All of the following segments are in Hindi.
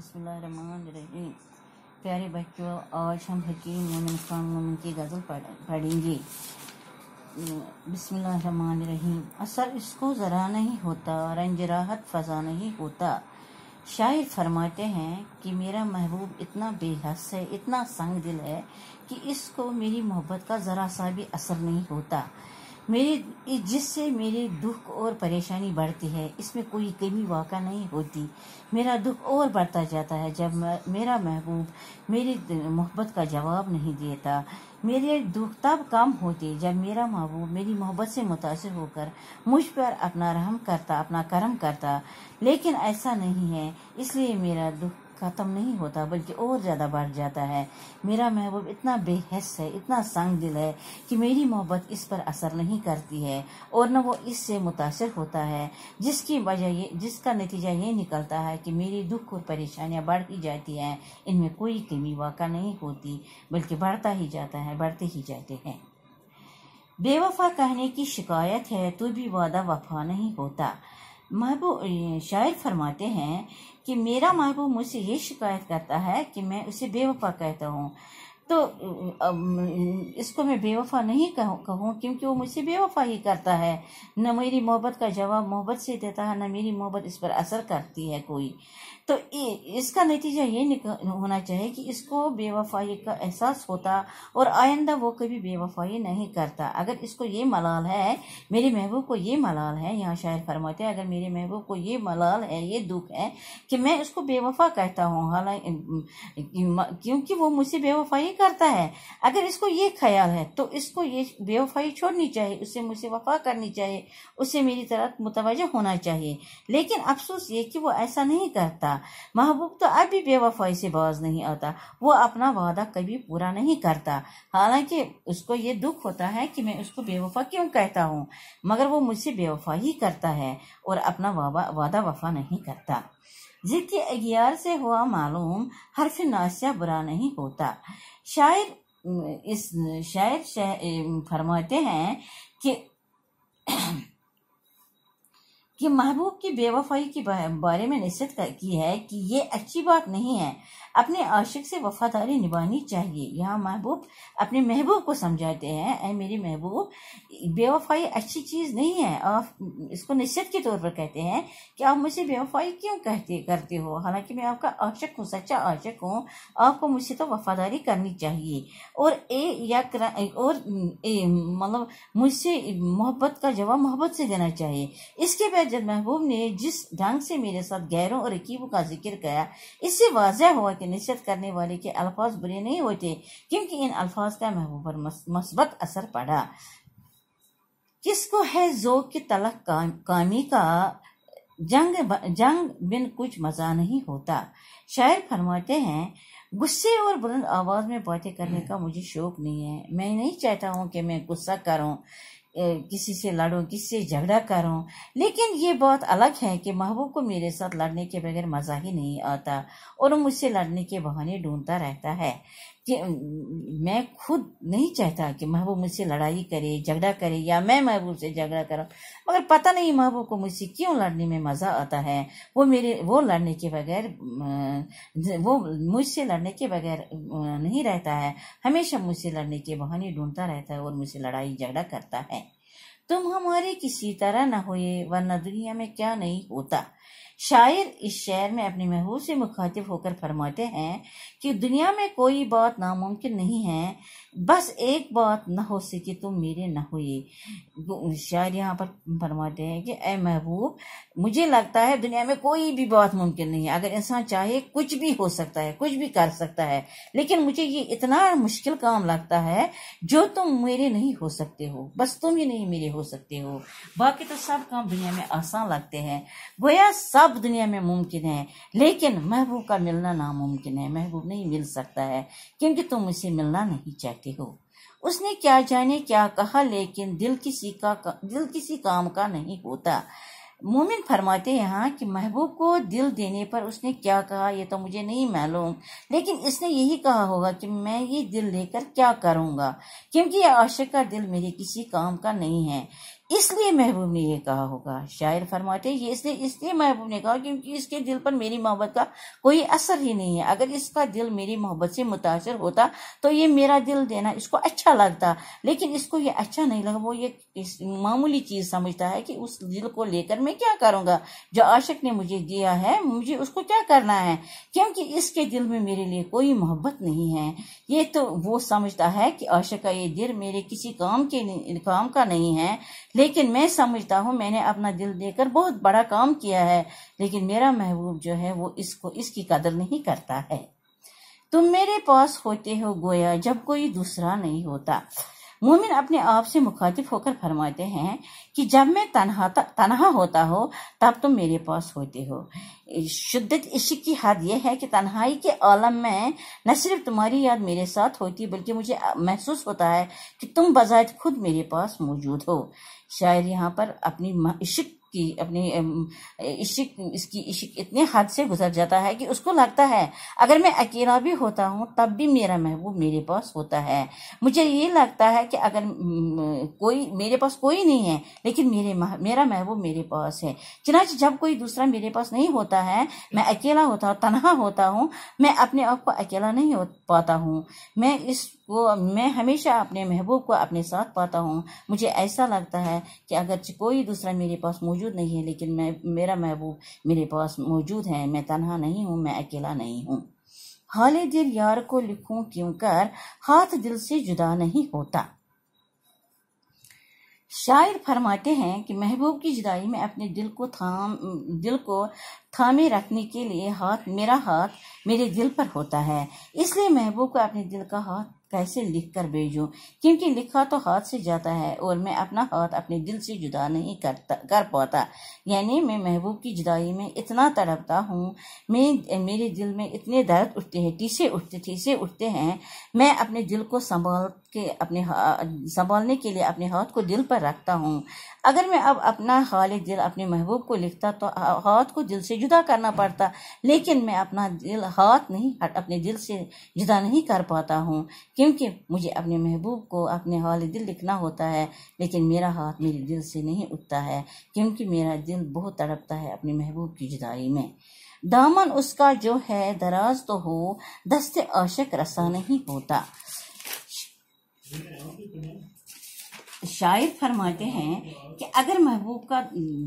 बिस्मिल्लाहमान प्यारे बच्चों आज हम हकीम मोमिन खान मोमिन की गज़ल पढ़ेंगे बिस्मिल्लाहमान रहीम असर इसको ज़रा नहीं होता रंज राहत फजा नहीं होता शायर फरमाते हैं कि मेरा महबूब इतना बेहस है इतना संग दिल है कि इसको मेरी मोहब्बत का ज़रा सा भी असर नहीं होता मेरे जिससे मेरे दुख और परेशानी बढ़ती है इसमें कोई कमी वाक़ नहीं होती मेरा दुख और बढ़ता जाता है जब मेरा महबूब मेरी मोहब्बत का जवाब नहीं देता मेरे दुख तब कम होते जब मेरा महबूब मेरी मोहब्बत से मुतासर होकर मुझ पर अपना रहम करता अपना कर्म करता लेकिन ऐसा नहीं है इसलिए मेरा दुख ख़त्म नहीं होता बल्कि और ज़्यादा बढ़ जाता है मेरा महबूब इतना बेहस है इतना संग दिल है कि मेरी मोहब्बत इस पर असर नहीं करती है और न वो इससे मुतासर होता है जिसकी वजह ये जिसका नतीजा ये निकलता है कि मेरी दुख और परेशानियाँ बढ़ती जाती हैं इनमें कोई कमी वाक़ नहीं होती बल्कि बढ़ता ही जाता है बढ़ते ही जाते हैं बेवफा कहने की शिकायत है तो भी वादा वफा नहीं होता महबूब शायर फरमाते हैं कि मेरा महबूब मुझसे ये शिकायत करता है कि मैं उसे बेवफा कहता हूँ तो इसको मैं बेवफा नहीं कहूँ क्योंकि वो मुझसे बेवफा ही करता है न मेरी मोहब्बत का जवाब मोहब्बत से देता है न मेरी मोहब्बत इस पर असर करती है कोई तो इसका नतीजा ये होना चाहिए कि इसको बेवफाई का एहसास होता और आइंदा वो कभी बेवफाई नहीं करता अगर इसको ये मलाल है मेरे महबूब को ये मलाल है यहाँ शायर फरमाते हैं अगर मेरे महबूब को ये मलाल है ये दुख है कि मैं उसको बेवफा कहता हूँ हालांकि क्योंकि वो मुझसे बेवफाई करता है अगर इसको ये ख्याल है तो इसको ये बेवफाई छोड़नी चाहिए उससे मुझसे वफा करनी चाहिए उससे मेरी तरफ मुतवजह होना चाहिए लेकिन अफसोस ये कि वो ऐसा नहीं करता महबूब तो अब भी बेवफाई से बाज नहीं आता वो अपना वादा कभी पूरा नहीं करता हालांकि उसको ये दुख होता है कि मैं उसको बेवफा क्यों कहता हूँ मगर वो मुझसे बेवफा ही करता है और अपना वादा वफा नहीं करता जिक्र अगियार से हुआ मालूम हर्फ नाशिया बुरा नहीं होता शायर इस शायर फरमाते हैं कि कि महबूब की बेवफाई के बारे में नसीहत की है कि ये अच्छी बात नहीं है अपने आशिक से वफादारी निभानी चाहिए यहाँ महबूब अपने महबूब को समझाते हैं ऐ मेरे महबूब बेवफाई अच्छी चीज़ नहीं है आप इसको नसीहत के तौर पर कहते हैं कि आप मुझे बेवफाई क्यों कहते करते हो हालांकि मैं आपका आशिक हूँ सच्चा आशिक हूँ आपको मुझसे तो वफादारी करनी चाहिए और ए या और मतलब मुझसे मोहब्बत का जवाब मोहब्बत से देना चाहिए इसके बाद जब महबूब ने जिस ढंग से मेरे साथ गैरों और रकीबों का जिक्र किया इससे वाजह हुआ कि नशत करने वाले के अल्फाज बुरे नहीं होते क्योंकि इन अल्फाज का महबूब पर मस्बत असर पड़ा किसको है जो की तलक कामी का जंग जंग बिन कुछ मजा नहीं होता शायर फरमाते हैं गुस्से और बुलंद आवाज में बातें करने का मुझे शौक नहीं है मैं नहीं चाहता हूँ कि मैं गुस्सा करूँ किसी से लड़ूं किसी से झगड़ा करूं लेकिन ये बहुत अलग है कि महबूब को मेरे साथ लड़ने के बगैर मज़ा ही नहीं आता और मुझसे लड़ने के बहाने ढूंढता रहता है कि मैं खुद नहीं चाहता कि महबूब मुझसे लड़ाई करे झगड़ा करे या मैं महबूब से झगड़ा करूँ मगर पता नहीं महबूब को मुझसे क्यों लड़ने में मज़ा आता है वो मेरे वो लड़ने के बगैर वो मुझसे लड़ने के बगैर नहीं रहता है हमेशा मुझसे लड़ने के बहाने ढूंढता रहता है और मुझसे लड़ाई झगड़ा करता है तुम हमारे किसी तरह ना होए वरना दुनिया में क्या नहीं होता शायर इस शहर में अपने महबूब से मुखातिब होकर फरमाते हैं कि दुनिया में कोई बात नामुमकिन नहीं है बस एक बात ना हो सके तुम तो मेरे ना हुई शायर यहाँ पर फरमाते हैं कि ए महबूब मुझे लगता है दुनिया में कोई भी बात मुमकिन नहीं है अगर इंसान चाहे कुछ भी हो सकता है कुछ भी कर सकता है लेकिन मुझे ये इतना मुश्किल काम लगता है जो तुम मेरे नहीं हो सकते हो बस तुम ही नहीं मेरे हो सकते हो बाकी तो सब काम दुनिया में आसान लगते हैं गोया सब सब दुनिया में मुमकिन है लेकिन महबूब का मिलना नामुमकिन है महबूब नहीं मिल सकता है क्योंकि तुम उसे मिलना नहीं चाहते हो उसने क्या जाने क्या कहा लेकिन दिल किसी का दिल किसी काम का नहीं होता मोमिन फरमाते यहाँ कि महबूब को दिल देने पर उसने क्या कहा यह तो मुझे नहीं मालूम लेकिन इसने यही कहा होगा कि मैं ये दिल लेकर क्या करूँगा क्योंकि ये आशिक का दिल मेरे किसी काम का नहीं है इसलिए महबूब ने यह कहा होगा शायर फरमाते ये इसलिए इसलिए महबूब ने कहा क्योंकि इसके दिल पर मेरी मोहब्बत का कोई असर ही नहीं है अगर इसका दिल मेरी मोहब्बत से मुतासर होता तो ये मेरा दिल देना इसको अच्छा लगता लेकिन इसको ये अच्छा नहीं लगा वो ये मामूली चीज़ समझता है कि उस दिल को लेकर मैं क्या करूँगा जो आशक ने मुझे दिया है मुझे उसको क्या करना है क्योंकि इसके दिल में मेरे लिए कोई मोहब्बत नहीं है ये तो वो समझता है कि आशक का ये दिल मेरे किसी काम के काम का नहीं है लेकिन मैं समझता हूँ मैंने अपना दिल देकर बहुत बड़ा काम किया है लेकिन मेरा महबूब जो है वो इसको इसकी कदर नहीं करता है तुम मेरे पास होते हो गोया जब कोई दूसरा नहीं होता मोमिन अपने आप से मुखातिब होकर फरमाते हैं कि जब मैं तनहा तनहा होता हो तब तुम मेरे पास होते हो शिद्दत इश्क की हद यह है कि तन्हाई के आलम में न सिर्फ तुम्हारी याद मेरे साथ होती बल्कि मुझे महसूस होता है कि तुम बजाय खुद मेरे पास मौजूद हो शायर यहाँ पर अपनी इश्क की अपनी इश्क इसकी इश्क इतने हद से गुजर जाता है कि उसको लगता है अगर मैं अकेला भी होता हूँ तब भी मेरा महबूब मेरे पास होता है मुझे ये लगता है कि अगर कोई मेरे पास कोई नहीं है लेकिन मेरे मेरा महबूब मेरे पास है चनाच जब कोई दूसरा मेरे पास नहीं होता है मैं अकेला होता हूँ तनहा होता हूँ मैं अपने आप को अकेला नहीं हो पाता हूँ मैं इस वो मैं हमेशा अपने महबूब को अपने साथ पाता हूँ मुझे ऐसा लगता है कि अगर कोई दूसरा मेरे पास मौजूद नहीं है लेकिन मैं मेरा महबूब मेरे पास मौजूद है मैं तनहा नहीं हूँ मैं अकेला नहीं हूँ हाल दिल यार को लिखूं क्यों कर हाथ दिल से जुदा नहीं होता शायर फरमाते हैं कि महबूब की जुदाई में अपने दिल को थाम दिल को थामे रखने के लिए हाथ मेरा हाथ मेरे दिल पर होता है इसलिए महबूब को अपने दिल का हाथ कैसे लिख कर भेजू क्योंकि लिखा तो हाथ से जाता है और मैं अपना हाथ अपने दिल से जुदा नहीं करता कर पाता यानी मैं महबूब की जुदाई में इतना तड़पता हूँ मैं मेरे दिल में इतने दर्द उठते हैं टीसे उठते टीसे उठते हैं मैं अपने दिल को संभाल के अपने संभालने के लिए अपने हाथ को दिल पर रखता हूँ अगर मैं अब अपना खाल दिल अपने महबूब को लिखता तो हाथ को दिल से जुदा करना पड़ता लेकिन मैं अपना दिल हाथ नहीं अपने दिल से जुदा नहीं कर पाता हूँ क्योंकि मुझे अपने महबूब को अपने हाल दिल लिखना होता है लेकिन मेरा हाथ मेरे दिल से नहीं उठता है क्योंकि मेरा दिल बहुत तड़पता है अपने महबूब की जुदाई में दामन उसका जो है दराज तो हो दस्ते आशक रसा नहीं होता शायर फरमाते हैं कि अगर महबूब का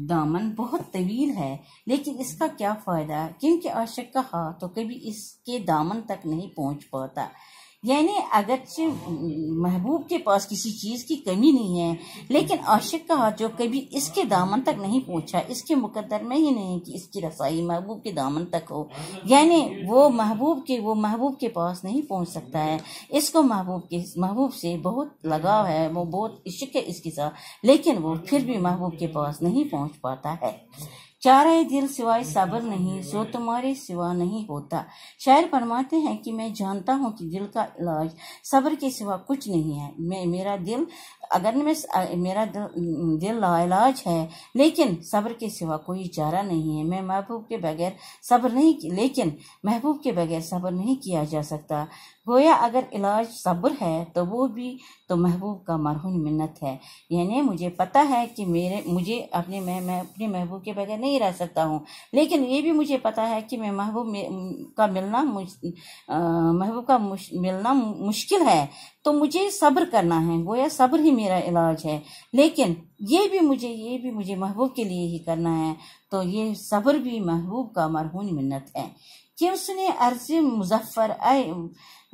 दामन बहुत तवील है लेकिन इसका क्या फ़ायदा क्योंकि आशिक का हाथ तो कभी इसके दामन तक नहीं पहुंच पाता यानी अगरचे महबूब के पास किसी चीज़ की कमी नहीं है लेकिन आशिक का हाथ जो कभी इसके दामन तक नहीं पहुंचा इसके मुकद्दर में ही नहीं कि इसकी रसाई महबूब के दामन तक हो यानी वो महबूब के वो महबूब के पास नहीं पहुंच सकता है इसको महबूब के महबूब से बहुत लगाव है वो बहुत इश्क है इसके साथ लेकिन वो फिर भी महबूब के पास नहीं पहुँच पाता है चाह दिल सिवाय साबर नहीं सो तुम्हारे सिवा नहीं होता शायर फरमाते हैं कि मैं जानता हूँ कि दिल का इलाज सब्र के सिवा कुछ नहीं है मैं मेरा दिल अगर मैं मेरा दिल, दिल लाइलाज है लेकिन सब्र के सिवा कोई चारा नहीं है मैं महबूब के बगैर सब्र नहीं लेकिन महबूब के बगैर सब्र नहीं किया जा सकता गोया अगर इलाज सब्र है तो वो भी तो महबूब का मरहून मिन्नत है यानी मुझे पता है कि मेरे मुझे अपने मैं मैं अपने महबूब के बगैर नहीं रह सकता हूँ लेकिन ये भी मुझे पता है कि मैं महबूब का मिलना महबूब का मुश, मिलना मुश्किल है तो मुझे सब्र करना है गोया सब्र ही मेरा इलाज है लेकिन ये भी मुझे ये भी मुझे महबूब के लिए ही करना है तो ये सब्र भी महबूब का मरहून मिन्नत है कि उसने अर्ज मुजफ्फर आए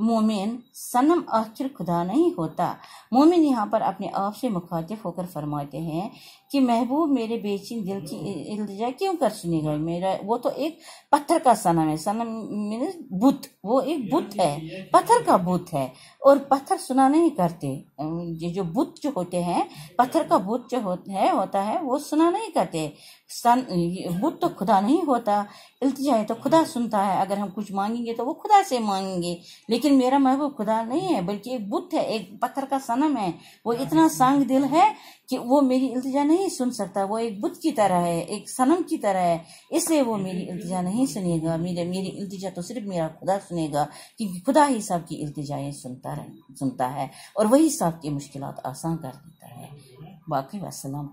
मोमिन सनम आखिर खुदा नहीं होता मोमिन यहाँ पर अपने आप से मुखातिब होकर फरमाते हैं कि महबूब मेरे बेचिन दिल की इल्तजा क्यों कर सुनी गई मेरा वो तो एक पत्थर का सनम है सनम मीन बुत वो एक बुत है पत्थर का बुत है और पत्थर सुना नहीं करते ये जो बुत जो होते हैं पत्थर का बुत जो होता है होता है वो सुना नहीं करते सन बुत तो खुदा नहीं होता इल्तजा है तो खुदा सुनता है अगर हम कुछ मांगेंगे तो वो खुदा से मांगेंगे लेकिन मेरा महबूब खुदा नहीं है बल्कि एक बुत है एक पत्थर का सनम है वो इतना हाँ, हाँ, हाँ। सांग दिल है कि वो मेरी इल्तिजा नहीं सुन सकता वो एक बुद्ध की तरह है एक सनम की तरह है इसलिए वो मेरी इल्तजा नहीं सुनेगा मेरे मेरी इल्तिजा तो सिर्फ मेरा खुदा सुनेगा क्योंकि खुदा ही सब की इल्तिजाएं सुनता रह सुनता है और वही सब की मुश्किल आसान कर देता है बाकी वसलम